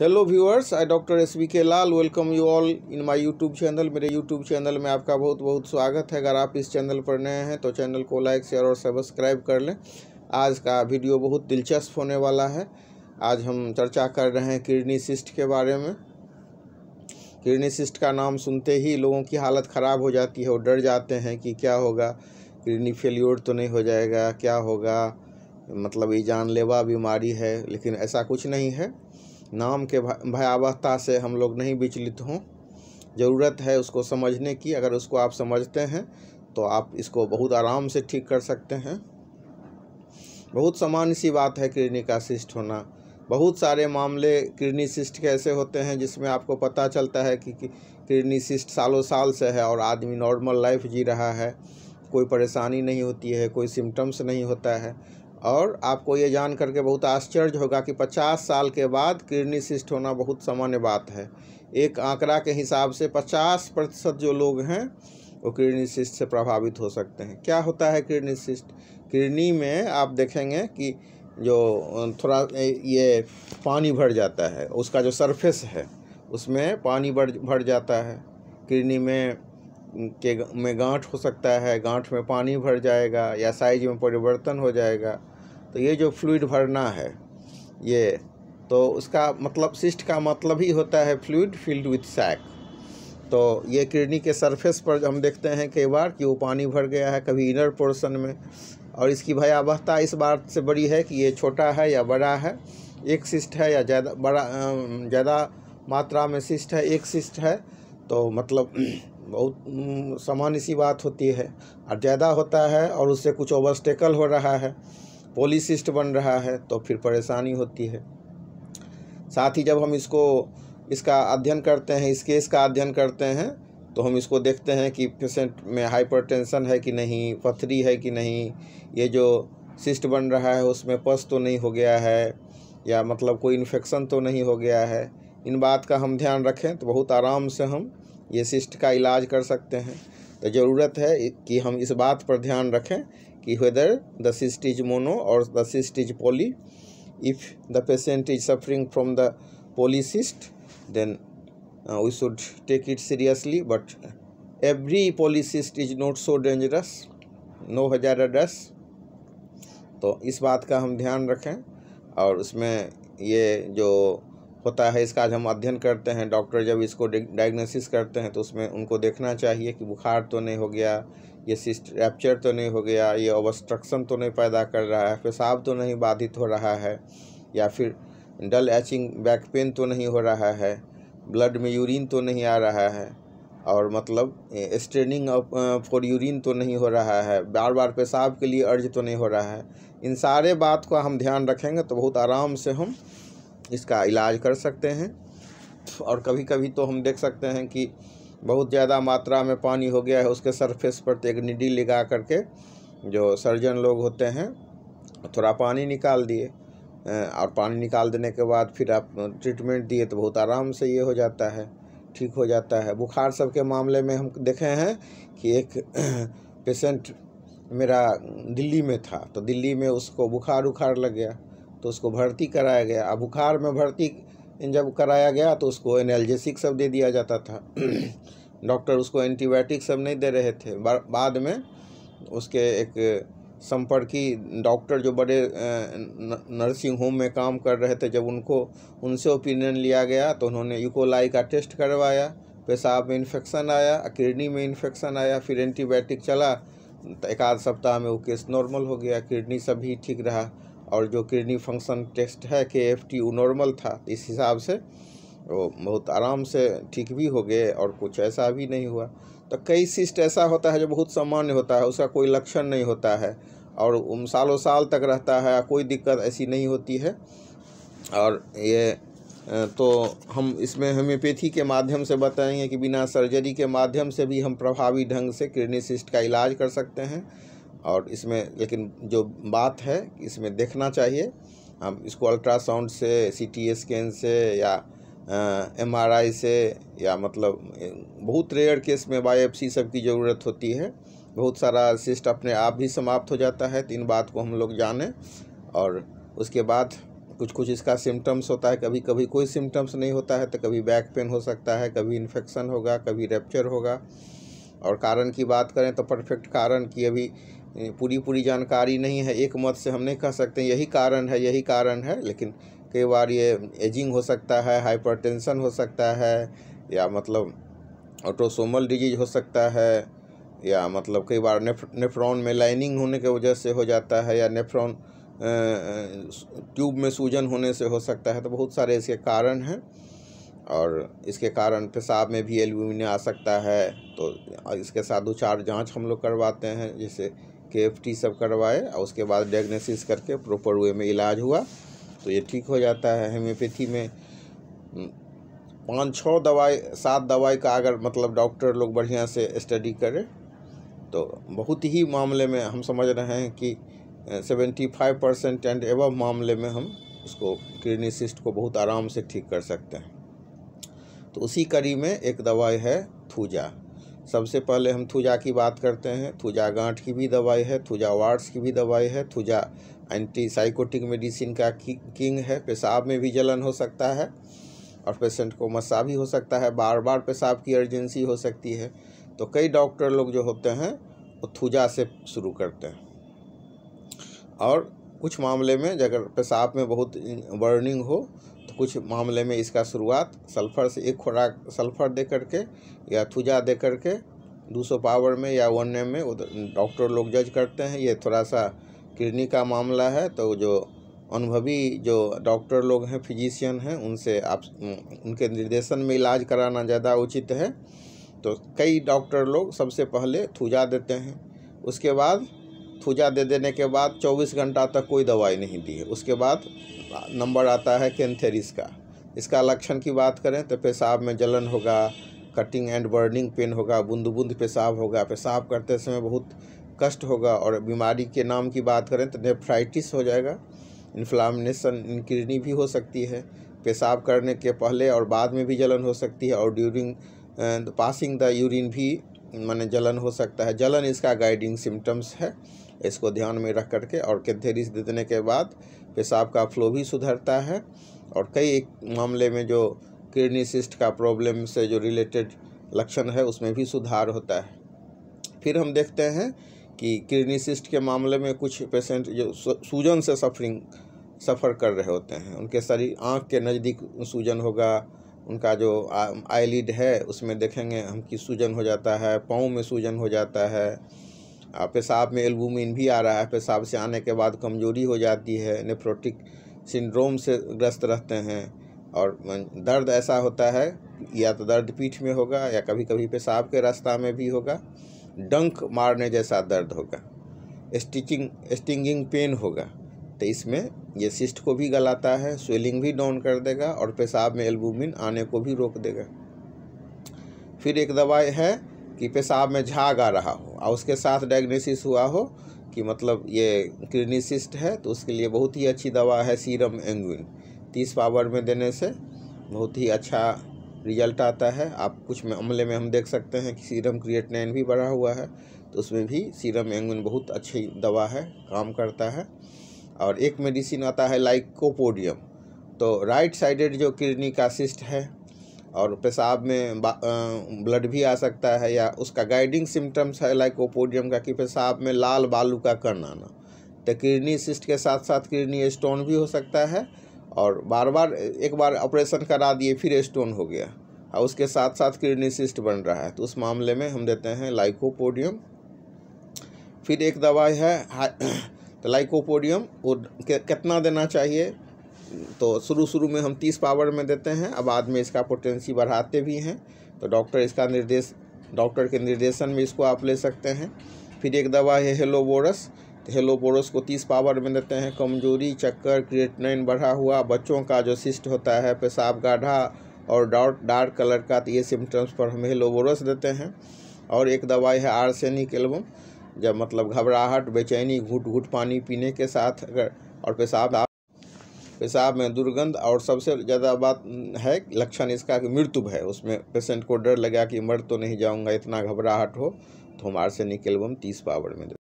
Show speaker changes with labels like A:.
A: hello viewers I doctor S V K Lal welcome you all in my YouTube channel मेरे YouTube channel में आपका बहुत बहुत स्वागत है अगर आप इस चैनल पर नए हैं तो चैनल को लाइक शेयर और सब्सक्राइब कर लें आज का वीडियो बहुत दिलचस्प होने वाला है आज हम चर्चा कर रहे हैं किडनी सिस्ट के बारे में किडनी सिस्ट का नाम सुनते ही लोगों की हालत ख़राब हो जाती है और डर जाते हैं कि क्या होगा किडनी फेल्योर तो नहीं हो जाएगा क्या होगा मतलब ये जानलेवा बीमारी है लेकिन ऐसा कुछ नहीं है नाम के भयावहता से हम लोग नहीं विचलित हों ज़रूरत है उसको समझने की अगर उसको आप समझते हैं तो आप इसको बहुत आराम से ठीक कर सकते हैं बहुत सामान्य सी बात है किडनी का सिस्ट होना बहुत सारे मामले किडनी सिस्ट के ऐसे होते हैं जिसमें आपको पता चलता है कि किडनी सिस्ट सालों साल से है और आदमी नॉर्मल लाइफ जी रहा है कोई परेशानी नहीं होती है कोई सिम्टम्स नहीं होता है और आपको ये जान करके बहुत आश्चर्य होगा कि 50 साल के बाद किडनी सिस्ट होना बहुत सामान्य बात है एक आंकड़ा के हिसाब से 50 प्रतिशत जो लोग हैं वो किडनी सिस्ट से प्रभावित हो सकते हैं क्या होता है किडनी सिस्ट किडनी में आप देखेंगे कि जो थोड़ा ये पानी भर जाता है उसका जो सरफेस है उसमें पानी भर भर जाता है किडनी में के में गांठ हो सकता है गांठ में पानी भर जाएगा या साइज में परिवर्तन हो जाएगा तो ये जो फ्लूड भरना है ये तो उसका मतलब सिस्ट का मतलब ही होता है फ्लूड फिल्ड विथ सैक तो ये किडनी के सरफेस पर हम देखते हैं कई बार कि वो पानी भर गया है कभी इनर पोर्शन में और इसकी भयावहता इस बात से बड़ी है कि ये छोटा है या बड़ा है एक सिस्ट है या ज़्यादा बड़ा ज़्यादा मात्रा में सिस्ट है एक सिस्ट है तो मतलब बहुत सामान्य सी बात होती है और ज़्यादा होता है और उससे कुछ ओवरस्टेकल हो रहा है पॉलिसिस्ट बन रहा है तो फिर परेशानी होती है साथ ही जब हम इसको इसका अध्ययन करते हैं इस केस का अध्ययन करते हैं तो हम इसको देखते हैं कि पेशेंट में हाइपरटेंशन है कि नहीं पथरी है कि नहीं ये जो सिस्ट बन रहा है उसमें पस तो नहीं हो गया है या मतलब कोई इन्फेक्शन तो नहीं हो गया है इन बात का हम ध्यान रखें तो बहुत आराम से हम ये सिस्ट का इलाज कर सकते हैं तो ज़रूरत है कि हम इस बात पर ध्यान रखें कि whether the cyst is mono और the cyst is poly if the patient is suffering from the polycyst then we should take it seriously but every polycyst is not so dangerous no hazard does तो इस बात का हम ध्यान रखें और उसमें ये जो होता है इसका हम अध्ययन करते हैं डॉक्टर जब इसको डायग्नोसिस करते हैं तो उसमें उनको देखना चाहिए कि बुखार तो नहीं हो गया ये सिस्ट रैप्चर तो नहीं हो गया ये ओबस्ट्रक्शन तो नहीं पैदा कर रहा है पेशाब तो नहीं बाधित हो रहा है या फिर डल एचिंग बैक पेन तो नहीं हो रहा है ब्लड में यूरिन तो नहीं आ रहा है और मतलब स्ट्रेनिंग फॉर यूरिन तो नहीं हो रहा है बार बार पेशाब के लिए अर्ज तो नहीं हो रहा है इन सारे बात को हम ध्यान रखेंगे तो बहुत आराम से हम इसका इलाज कर सकते हैं और कभी कभी तो हम देख सकते हैं कि बहुत ज़्यादा मात्रा में पानी हो गया है उसके सरफेस पर तो एक निडी लगा करके जो सर्जन लोग होते हैं थोड़ा पानी निकाल दिए और पानी निकाल देने के बाद फिर आप ट्रीटमेंट दिए तो बहुत आराम से ये हो जाता है ठीक हो जाता है बुखार सब के मामले में हम देखे हैं कि एक पेशेंट मेरा दिल्ली में था तो दिल्ली में उसको बुखार उखार लग गया तो उसको भर्ती कराया गया अब बुखार में भर्ती जब कराया गया तो उसको एनालजेसिक सब दे दिया जाता था डॉक्टर उसको एंटीबायोटिक सब नहीं दे रहे थे बाद में उसके एक संपर्की डॉक्टर जो बड़े नर्सिंग होम में काम कर रहे थे जब उनको उनसे ओपिनियन लिया गया तो उन्होंने यूकोलाई e का टेस्ट करवाया पेशाब में इन्फेक्शन आया किडनी में इन्फेक्शन आया फिर एंटीबायोटिक चला तो एक आध सप्ताह में वो केस नॉर्मल हो गया किडनी सब भी ठीक रहा और जो किडनी फंक्शन टेस्ट है के एफ टी वो नॉर्मल था इस हिसाब से वो बहुत आराम से ठीक भी हो गए और कुछ ऐसा भी नहीं हुआ तो कई सिस्ट ऐसा होता है जो बहुत सामान्य होता है उसका कोई लक्षण नहीं होता है और सालों साल तक रहता है कोई दिक्कत ऐसी नहीं होती है और ये तो हम इसमें होम्योपैथी के माध्यम से बताएंगे कि बिना सर्जरी के माध्यम से भी हम प्रभावी ढंग से किडनी सिस्ट का इलाज कर सकते हैं और इसमें लेकिन जो बात है इसमें देखना चाहिए हम इसको अल्ट्रासाउंड से सी टी स्कैन से या एम आर आई से या मतलब बहुत रेयर केस में बायोप्सी सब की ज़रूरत होती है बहुत सारा सिस्ट अपने आप भी समाप्त हो जाता है तो इन बात को हम लोग जानें और उसके बाद कुछ कुछ इसका सिम्टम्स होता है कभी कभी कोई सिम्टम्स नहीं होता है तो कभी बैक पेन हो सकता है कभी इन्फेक्शन होगा कभी रेप्चर होगा और कारण की बात करें तो परफेक्ट कारण कि अभी पूरी पूरी जानकारी नहीं है एक मत से हम नहीं कह सकते यही कारण है यही कारण है लेकिन कई बार ये एजिंग हो सकता है हाइपरटेंशन हो सकता है या मतलब ऑटोसोमल डिजीज हो सकता है या मतलब कई बार नेफ नेफ्रॉन में लाइनिंग होने की वजह से हो जाता है या नेफ्रॉन ट्यूब में सूजन होने से हो सकता है तो बहुत सारे इसके कारण हैं और इसके कारण पेशाब में भी एल्यूमिनिया आ सकता है तो इसके साथ दो चार जांच हम लोग करवाते हैं जैसे के सब करवाए और उसके बाद डायग्नोसिस करके प्रॉपर वे में इलाज हुआ तो ये ठीक हो जाता है होम्योपैथी में हम्म, पाँच छः दवाई सात दवाई का अगर मतलब डॉक्टर लोग बढ़िया से स्टडी करें तो बहुत ही मामले में हम समझ रहे हैं कि सेवेंटी फाइव परसेंट एंड एव मामले में हम उसको क्लिनिसिस्ट को बहुत आराम से ठीक कर सकते हैं तो उसी कड़ी में एक दवाई है थूजा सबसे पहले हम थुजा की बात करते हैं थुजा गांठ की भी दवाई है थुजा वार्ड्स की भी दवाई है थुजा एंटी साइकोटिक मेडिसिन का किंग है पेशाब में भी जलन हो सकता है और पेशेंट को मसा भी हो सकता है बार बार पेशाब की अर्जेंसी हो सकती है तो कई डॉक्टर लोग जो होते हैं वो थुजा से शुरू करते हैं और कुछ मामले में अगर पेशाब में बहुत बर्निंग हो कुछ मामले में इसका शुरुआत सल्फ़र से एक खुराक सल्फ़र दे करके या थुजा दे करके 200 पावर में या वन एम में डॉक्टर लोग जज करते हैं ये थोड़ा सा किडनी का मामला है तो जो अनुभवी जो डॉक्टर लोग हैं फिजिशियन हैं उनसे आप उनके निर्देशन में इलाज कराना ज़्यादा उचित है तो कई डॉक्टर लोग सबसे पहले थूजा देते हैं उसके बाद थूजा दे देने के बाद 24 घंटा तक कोई दवाई नहीं दी है उसके बाद नंबर आता है कैंथेरिस का इसका लक्षण की बात करें तो पेशाब में जलन होगा कटिंग एंड बर्निंग पेन होगा बूंद बूंद पेशाब होगा पेशाब करते समय बहुत कष्ट होगा और बीमारी के नाम की बात करें तो नेफ्राइटिस हो जाएगा इन्फ्लामेशन इनकिडनी भी हो सकती है पेशाब करने के पहले और बाद में भी जलन हो सकती है और ड्यूरिंग पासिंग द यूरिन भी माने जलन हो सकता है जलन इसका गाइडिंग सिम्टम्स है इसको ध्यान में रख करके और कैथेरिस देने के बाद पेशाब का फ्लो भी सुधरता है और कई मामले में जो किडनी सिस्ट का प्रॉब्लम से जो रिलेटेड लक्षण है उसमें भी सुधार होता है फिर हम देखते हैं कि किडनी सिस्ट के मामले में कुछ पेशेंट जो सूजन से सफरिंग सफ़र कर रहे होते हैं उनके शरीर आँख के नज़दीक सूजन होगा उनका जो आईलिड है उसमें देखेंगे हम कि सूजन हो जाता है पाँव में सूजन हो जाता है पेशाब में एल्बुमिन भी आ रहा है पेशाब से आने के बाद कमजोरी हो जाती है नेफ्रोटिक सिंड्रोम से ग्रस्त रहते हैं और दर्द ऐसा होता है या तो दर्द पीठ में होगा या कभी कभी पेशाब के रास्ता में भी होगा डंक मारने जैसा दर्द होगा स्टिचिंग स्टिंगिंग पेन होगा तो इसमें ये सिस्ट को भी गलाता है स्वेलिंग भी डाउन कर देगा और पेशाब में एल्बुमिन आने को भी रोक देगा फिर एक दवाई है कि पेशाब में झाग आ रहा हो और उसके साथ डायग्नोसिस हुआ हो कि मतलब ये सिस्ट है तो उसके लिए बहुत ही अच्छी दवा है सीरम एंगुइन तीस पावर में देने से बहुत ही अच्छा रिजल्ट आता है आप कुछ अमले में हम देख सकते हैं कि सीरम क्रिएटनाइन भी बढ़ा हुआ है तो उसमें भी सीरम एंगुइन बहुत अच्छी दवा है काम करता है और एक मेडिसिन आता है लाइकोपोडियम तो राइट साइडेड जो किडनी का सिस्ट है और पेशाब में ब्लड भी आ सकता है या उसका गाइडिंग सिम्टम्स है लाइकोपोडियम का कि पेशाब में लाल बालू का कण आना तो किडनी सिस्ट के साथ साथ किडनी स्टोन भी हो सकता है और बार बार एक बार ऑपरेशन करा दिए फिर स्टोन हो गया और उसके साथ साथ किडनी सिस्ट बन रहा है तो उस मामले में हम देते हैं लाइकोपोडियम फिर एक दवाई है तो लाइकोपोडियम वो कितना देना चाहिए तो शुरू शुरू में हम तीस पावर में देते हैं अब बाद में इसका पोटेंसी बढ़ाते भी हैं तो डॉक्टर इसका निर्देश डॉक्टर के निर्देशन में इसको आप ले सकते हैं फिर एक दवा है हेलोबोरस तो हेलोबोरस को तीस पावर में देते हैं कमजोरी चक्कर क्रिएटनाइन बढ़ा हुआ बच्चों का जो सिस्ट होता है पेशाब गाढ़ा और डार्क डार्क कलर का तो ये सिम्टम्स पर हम हेलोबोरस देते हैं और एक दवाई है आर्सेनिक एल्बम जब मतलब घबराहट बेचैनी घुट घुट पानी पीने के साथ अगर और पेशाब पेशाब में दुर्गंध और सबसे ज़्यादा बात है लक्षण इसका कि मृत्यु भय उसमें पेशेंट को डर लगा कि मर तो नहीं जाऊँगा इतना घबराहट हो तो हम आर्सेनिक एल्बम तीस पावर में